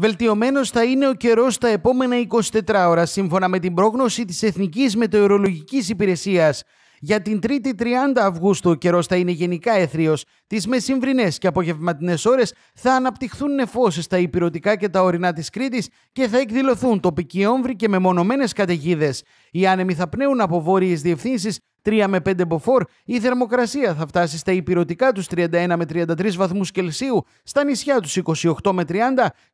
Βελτιωμένος θα είναι ο καιρός τα επόμενα 24 ώρα, σύμφωνα με την πρόγνωση της Εθνικής Μετεωρολογικής Υπηρεσίας. Για την 3η 30 Αυγούστου, ο καιρός θα είναι γενικά αιθρίο. Τις μεσημβρινές και απογευματινές ώρες θα αναπτυχθούν νεφώσει στα υπηρετικά και τα ορεινά της Κρήτης και θα εκδηλωθούν τοπικοί όμβροι και μεμονωμένες καταιγίδες. Οι άνεμοι θα πνέουν από βόρειες διευθύνσεις 3 με 5 μποφόρ, η θερμοκρασία θα φτάσει στα υπηρετικά τους 31 με 33 βαθμούς Κελσίου, στα νησιά τους 28 με 30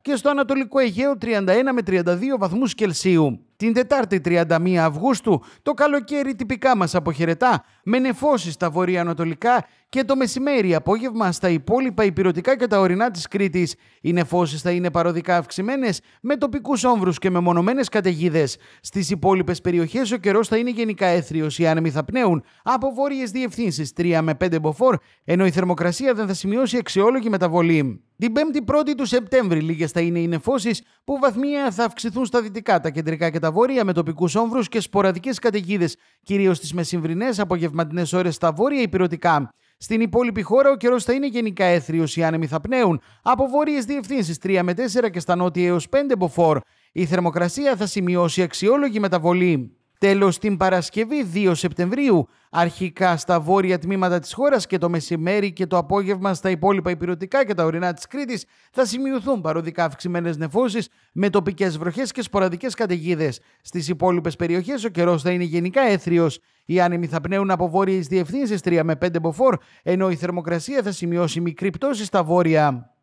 και στο Ανατολικό Αιγαίο 31 με 32 βαθμούς Κελσίου. Την Τετάρτη 31 Αυγούστου το καλοκαίρι τυπικά μας αποχαιρετά με νεφώσεις στα βορειοανατολικά και το μεσημέρι απόγευμα στα υπόλοιπα υπηρετικά και τα ορεινά της Κρήτης. Οι νεφώσεις θα είναι παροδικά αυξημένες με τοπικούς όμβρους και με μονομένες καταιγίδες. Στις υπόλοιπες περιοχές ο καιρός θα είναι γενικά έθριος, οι άνεμοι θα πνέουν από βόρειες διευθύνσεις 3 με 5 μποφόρ, ενώ η θερμοκρασία δεν θα σημειώσει αξιόλογη μεταβολή. Την 5η-1η του Σεπτέμβρη λίγες θα είναι οι νεφώσεις που βαθμία θα αυξηθούν στα δυτικά, τα κεντρικά και τα βόρεια με τοπικούς όμβρους και σποραδικές καταιγίδες, κυρίως στις μεσημβρινές απογευματινές ώρες στα βόρεια υπηρετικά. Στην υπόλοιπη χώρα ο καιρός θα είναι γενικά έθριος, οι άνεμοι θα πνέουν από βόρειες διευθύνσεις 3 με 4 και στα νότια έως 5 μποφόρ. Η θερμοκρασία θα σημειώσει αξιόλογη μεταβολή. Τέλος την Παρασκευή 2 Σεπτεμβρίου, αρχικά στα βόρεια τμήματα της χώρας και το μεσημέρι και το απόγευμα στα υπόλοιπα υπηρετικά και τα ορεινά της Κρήτης θα σημειωθούν παροδικά αυξημένες νεφώσεις με τοπικές βροχές και σποραδικές καταιγίδες. Στις υπόλοιπες περιοχές ο καιρός θα είναι γενικά έθριος. Οι άνεμοι θα πνέουν από βόρειες διευθύνσεις 3 με 5 μποφόρ, ενώ η θερμοκρασία θα σημειώσει μικρή πτώση στα βόρεια.